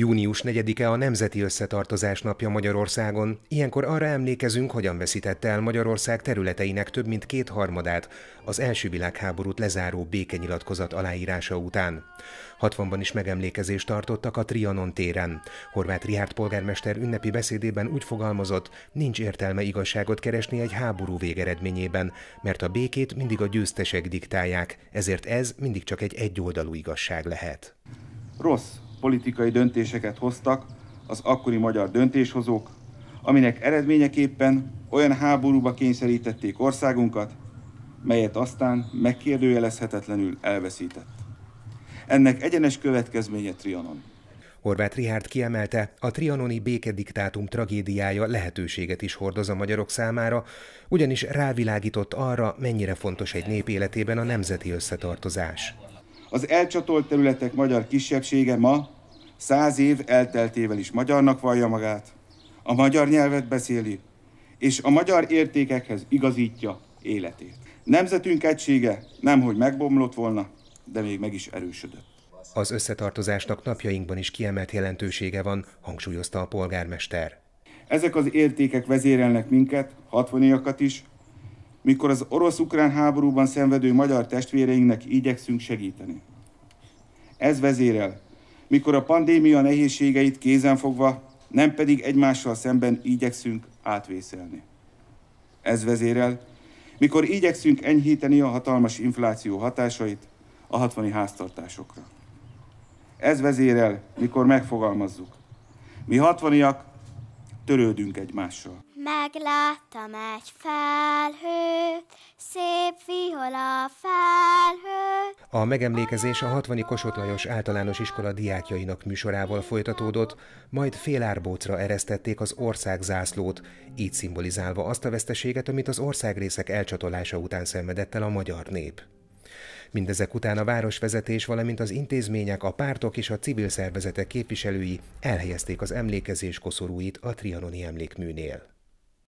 Június 4-e a Nemzeti Összetartozás napja Magyarországon. Ilyenkor arra emlékezünk, hogyan veszítette el Magyarország területeinek több mint kétharmadát az első világháborút lezáró békenyilatkozat aláírása után. 60-ban is megemlékezést tartottak a Trianon téren. Horváth Rihárt polgármester ünnepi beszédében úgy fogalmazott, nincs értelme igazságot keresni egy háború végeredményében, mert a békét mindig a győztesek diktálják, ezért ez mindig csak egy egyoldalú igazság lehet. Rossz politikai döntéseket hoztak az akkori magyar döntéshozók, aminek eredményeképpen olyan háborúba kényszerítették országunkat, melyet aztán megkérdőjelezhetetlenül elveszített. Ennek egyenes következménye Trianon. Horváth Rihárd kiemelte, a trianoni békediktátum tragédiája lehetőséget is hordoz a magyarok számára, ugyanis rávilágított arra, mennyire fontos egy nép életében a nemzeti összetartozás. Az elcsatolt területek magyar kisebbsége ma, száz év elteltével is magyarnak vallja magát, a magyar nyelvet beszéli, és a magyar értékekhez igazítja életét. Nemzetünk egysége nemhogy megbomlott volna, de még meg is erősödött. Az összetartozásnak napjainkban is kiemelt jelentősége van, hangsúlyozta a polgármester. Ezek az értékek vezérelnek minket, hatvoniakat is, mikor az orosz-ukrán háborúban szenvedő magyar testvéreinknek igyekszünk segíteni. Ez vezérel, mikor a pandémia nehézségeit kézen fogva, nem pedig egymással szemben igyekszünk átvészelni. Ez vezérel, mikor igyekszünk enyhíteni a hatalmas infláció hatásait a hatvani háztartásokra. Ez vezérel, mikor megfogalmazzuk. Mi hatvaniak törődünk egymással. Megláttam egy felhőt, szép viola felhőt. A megemlékezés a 60 Kossuth Lajos általános iskola diákjainak műsorával folytatódott, majd félárbócra eresztették az ország zászlót, így szimbolizálva azt a veszteséget, amit az országrészek elcsatolása után szenvedett el a magyar nép. Mindezek után a városvezetés, valamint az intézmények, a pártok és a civil szervezetek képviselői elhelyezték az emlékezés koszorúit a trianoni emlékműnél.